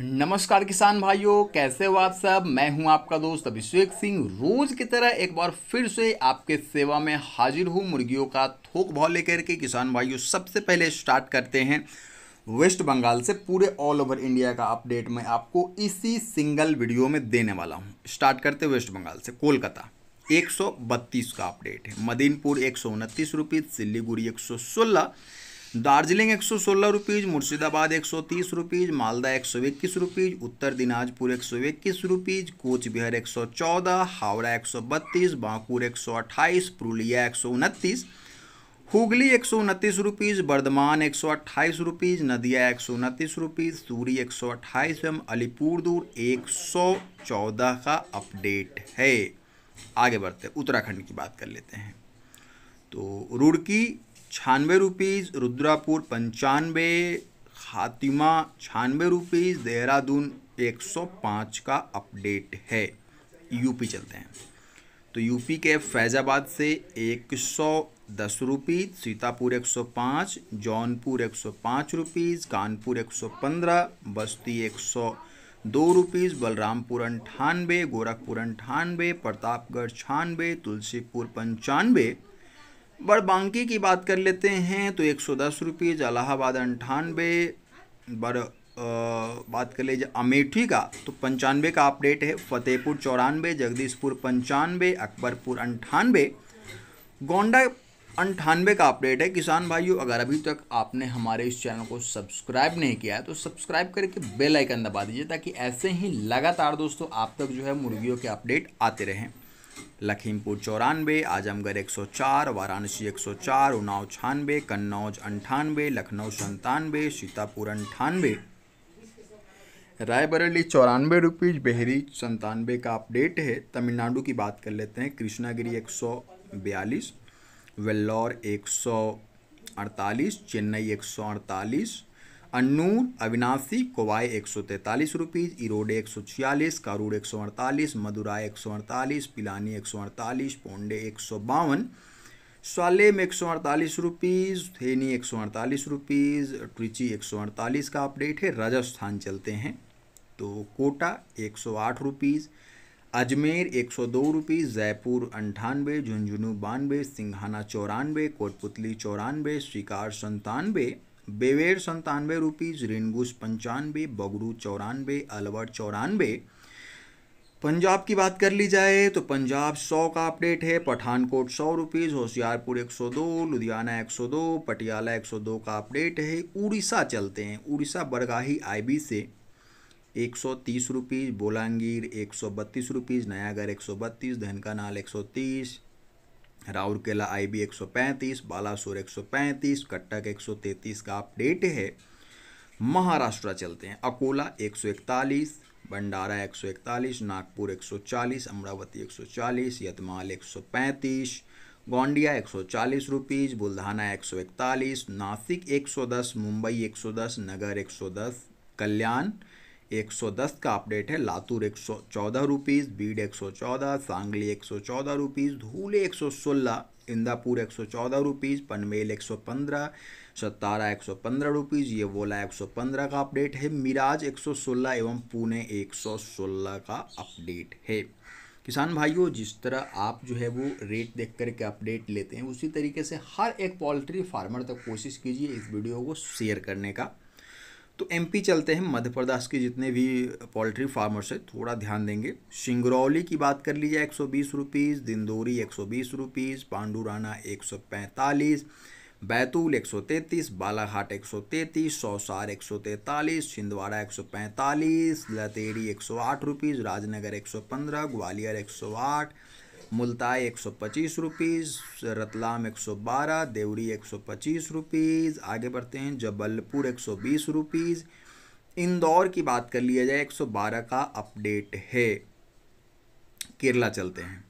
नमस्कार किसान भाइयों कैसे हो आप सब मैं हूं आपका दोस्त अभिषेक सिंह रोज की तरह एक बार फिर से आपके सेवा में हाजिर हूं मुर्गियों का थोक भाव लेकर के किसान भाइयों सबसे पहले स्टार्ट करते हैं वेस्ट बंगाल से पूरे ऑल ओवर इंडिया का अपडेट मैं आपको इसी सिंगल वीडियो में देने वाला हूँ स्टार्ट करते वेस्ट बंगाल से कोलकाता एक का अपडेट है मदीनपुर एक सौ उनतीस रुपीज़ सिलीगुड़ी एक सौ सोलह दार्जिलिंग एक सौ सोलह रुपीज़ मुर्शिदाबाद एक सौ तीस रुपीज़ मालदा एक सौ इक्कीस रुपीज़ उत्तर दिनाजपुर एक सौ इक्कीस रुपीज़ कोच बिहार एक सौ चौदह हावड़ा एक सौ बत्तीस बांकुर एक सौ अट्ठाईस पुरुलिया एक सौ उनतीस हुगली एक सौ उनतीस रुपीज़ बर्धमान एक सौ अट्ठाईस रुपीज़ नदिया एक सौ उनतीस रुपीज़ सूरी एक सौ अट्ठाईस एवं अलीपुर दूर एक सौ चौदह का अपडेट है आगे बढ़ते उत्तराखंड की बात कर लेते हैं तो रुड़की छानवे रुपीज़ रुद्रापुर पंचानवे खातिमा छानवे रुपीज़ देहरादून एक सौ पाँच का अपडेट है यूपी चलते हैं तो यूपी के फैज़ाबाद से एक सौ दस रुपीज़ सीतापुर एक सौ पाँच जौनपुर एक सौ पाँच रुपीज़ कानपुर एक सौ पंद्रह बस्ती एक सौ दो रुपीज़ बलरामपुर अंठानवे गोरखपुर अंठानवे प्रतापगढ़ छानवे तुलसीपुर पंचानवे बड़बांकी की बात कर लेते हैं तो एक सौ दस रुपीज़ अलाहाबाद अंठानवे बड़ बात कर लीजिए अमेठी का तो पंचानवे का अपडेट है फतेहपुर चौरानवे जगदीशपुर पंचानवे अकबरपुर अंठानवे गोंडा अंठानवे का अपडेट है किसान भाइयों अगर अभी तक आपने हमारे इस चैनल को सब्सक्राइब नहीं किया है तो सब्सक्राइब करके बेल आइकन दबा दीजिए ताकि ऐसे ही लगातार दोस्तों आप तक जो है मुर्गियों के अपडेट आते रहें लखीमपुर चौरानवे आजमगढ़ एक सौ चार वाराणसी एक सौ चार उन्नाव छानवे कन्नौज अंठानवे लखनऊ संतानवे सीतापुर अंठानवे रायबरेली चौरानवे रुपीज़ बहरी संतानवे का अपडेट है तमिलनाडु की बात कर लेते हैं कृष्णागिरी एक सौ बयालीस वेल्लौर एक सौ अड़तालीस चेन्नई एक सौ अड़तालीस अनूर अविनाशी कोवाई एक सौ तैंतालीस रुपीज़ इरोडे एक सौ छियालीस कारूड़ एक सौ अड़तालीस मदुराई एक सौ अड़तालीस पिलानी एक सौ अड़तालीस पोंडे एक सौ बावन सालेम एक सौ अड़तालीस रुपीज़ थेनी एक सौ अड़तालीस रुपीज़ ट्रिची एक सौ अड़तालीस का अपडेट है राजस्थान चलते हैं तो कोटा एक सौ आठ रुपीज़ अजमेर एक सौ दो रुपीज़ जयपुर अंठानवे झुंझुनू बानवे सिंघाना चौरानवे कोटपुतली चौरानवे शिकार संतानवे बेवेर संतानवे रुपीज़ रिनगुस पंचानवे बगड़ू चौरानवे अलवर चौरानवे पंजाब की बात कर ली जाए तो पंजाब सौ का अपडेट है पठानकोट सौ रुपीज़ होशियारपुर एक सौ दो लुधियाना एक सौ दो पटियाला एक सौ दो का अपडेट है उड़ीसा चलते हैं उड़ीसा बरगाही आईबी से एक सौ तीस रुपीज़ बोलांगीर एक सौ बत्तीस रुपीज़ नयागढ़ एक सौ बत्तीस धनकानाल एक सौ तीस राउरकेला आईबी 135, बालासोर 135, कटक 133 का अपडेट है महाराष्ट्र चलते हैं अकोला 141, भंडारा 141, नागपुर 140, अमरावती 140, यतमाल 135, गोंडिया 140 रुपीस बुल्धाना 141, नासिक 110, मुंबई 110, नगर 110, कल्याण 110 का अपडेट है लातूर एक सौ चौदह रुपीज़ बीड एक सौ चौदह सांगली एक सौ चौदह रुपीज़ धूले एक सौ सोलह इंदापुर एक सौ चौदह रुपीज़ पनवेल एक सौ पंद्रह सतारा एक सौ पंद्रह रुपीज़ ये वोला एक सौ पंद्रह का अपडेट है मिराज एक सौ सोलह एवं पुणे एक सौ सोलह का अपडेट है किसान भाइयों जिस तरह आप जो है वो रेट देख करके अपडेट लेते हैं उसी तरीके से हर एक पोल्ट्री फार्मर तक कोशिश कीजिए इस वीडियो को शेयर करने का तो एमपी चलते हैं मध्य प्रदेश के जितने भी पोल्ट्री फार्मर्स है थोड़ा ध्यान देंगे सिंगरौली की बात कर लीजिए एक सौ बीस दिंदोरी एक सौ बीस पांडुराना एक सौ पैंतालीस बैतूल एक सौ तैंतीस बालाघाट एक सौ तैंतीस सौसार एक सौ तैंतालीस छिंदवाड़ा एक सौ पैंतालीस लतेड़ी एक सौ आठ रुपीज़ राजनगर एक सौ पंद्रह ग्वालियर एक सौ आठ मुल्ताई एक सौ पच्चीस रुपीज़ रतलाम एक सौ बारह देवरी एक सौ पच्चीस रुपीज़ आगे बढ़ते हैं जबलपुर एक सौ बीस रुपीज़ इंदौर की बात कर लिया जाए एक सौ बारह का अपडेट है केरला चलते हैं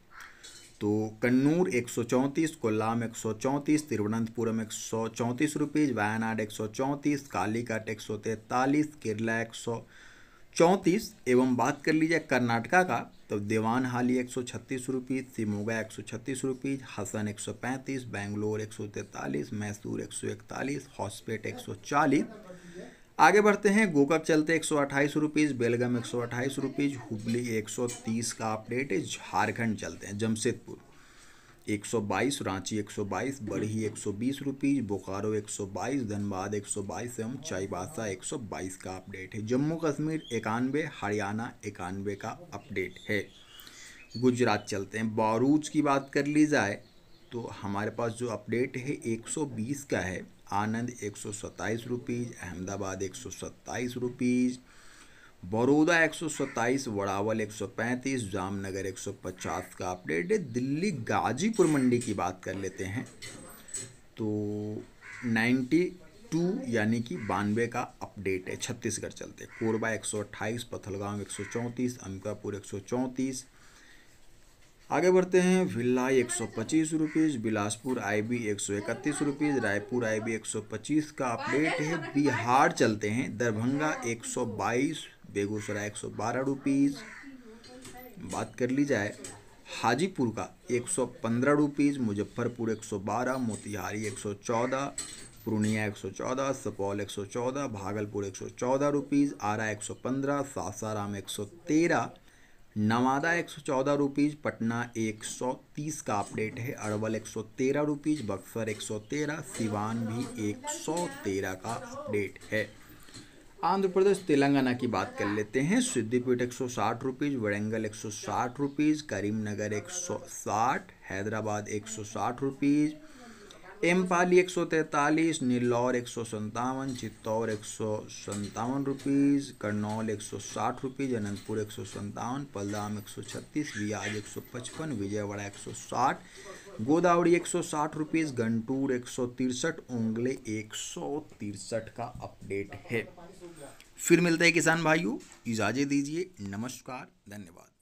तो कन्नूर एक सौ चौंतीस कोल्लाम एक सौ चौंतीस तिरुवनंतपुरम एक सौ चौंतीस रुपीज़ वायनाड एक सौ चौंतीस कालीकाट एक सौ तैंतालीस केरला एक सौ चौंतीस एवं बात कर लीजिए कर्नाटका का तो देवान हाली एक सौ छत्तीस रुपीज़ सिमोगा एक सौ छत्तीस रुपीज़ हसन एक सौ पैंतीस बेंगलोर एक सौ तैंतालीस मैसूर एक सौ इकतालीस हॉस्पेट एक सौ चालीस आगे बढ़ते हैं गोकर चलते एक सौ अट्ठाईस रुपीज़ बेलगम एक सौ अट्ठाईस रुपीज़ हुबली एक सौ तीस का अपडेट है झारखंड चलते हैं जमशेदपुर 122 रांची 122 बड़ही 120 रुपीज़ बोकारो 122 धनबाद 122 एवं चाईबासा 122 का अपडेट है जम्मू कश्मीर इक्यानवे हरियाणा इक्यानवे का अपडेट है गुजरात चलते हैं बारूच की बात कर ली जाए तो हमारे पास जो अपडेट है 120 का है आनंद एक सौ अहमदाबाद एक सौ बड़ौदा एक सौ सत्ताईस वड़ावल एक सौ पैंतीस जामनगर एक सौ पचास का अपडेट है दिल्ली गाजीपुर मंडी की बात कर लेते हैं तो नाइन्टी टू यानी कि बानवे का अपडेट है छत्तीसगढ़ चलते कोरबा एक सौ अट्ठाईस पथलगांव एक सौ चौंतीस अंकापुर एक सौ चौंतीस आगे बढ़ते हैं भिलाई एक सौ पच्चीस रुपीज़ बिलासपुर आई बी एक सौ इकतीस रुपीज़ रायपुर आई बी एक सौ पच्चीस का अपडेट है बिहार चलते हैं दरभंगा एक सौ बाईस बेगूसराय एक सौ बारह रुपीज़ बात कर ली जाए हाजीपुर का एक सौ पंद्रह रुपीज़ मुजफ्फरपुर एक सौ बारह मोतिहारी एक सौ चौदह पूर्णिया एक सौ चौदह सुपौल एक सौ चौदह भागलपुर एक सौ चौदह रुपीज़ आरा एक सौ पंद्रह सासाराम एक सौ तेरह नवादा एक सौ चौदह रुपीज़ पटना एक सौ तीस का अपडेट है अरवल एक सौ तेरह रुपीज़ बक्सर एक सौ तेरह सिवान भी एक सौ तेरह का अपडेट है आंध्र प्रदेश तेलंगाना की बात कर लेते हैं सिद्धिपीठ एक सौ साठ रुपीज़ वरंगल एक सौ साठ रुपीज़ करीमनगर एक सौ साठ हैदराबाद एक सौ साठ रुपीज़ पाली एक सौ तैंतालीस नीलौर एक सौ संतावन चित्तौर एक सौ संतावन रुपीज़ करनौल एक सौ साठ रुपीज़ अनंतपुर एक सौ संतावन पलदाम एक सौ छत्तीस रियाज एक सौ पचपन विजयवाड़ा एक सौ साठ गोदावरी एक सौ साठ रुपीज़ गंटूर एक सौ तिरसठ उंगले एक सौ तिरसठ का अपडेट है फिर मिलते हैं किसान भाइयों इजाज़त दीजिए नमस्कार धन्यवाद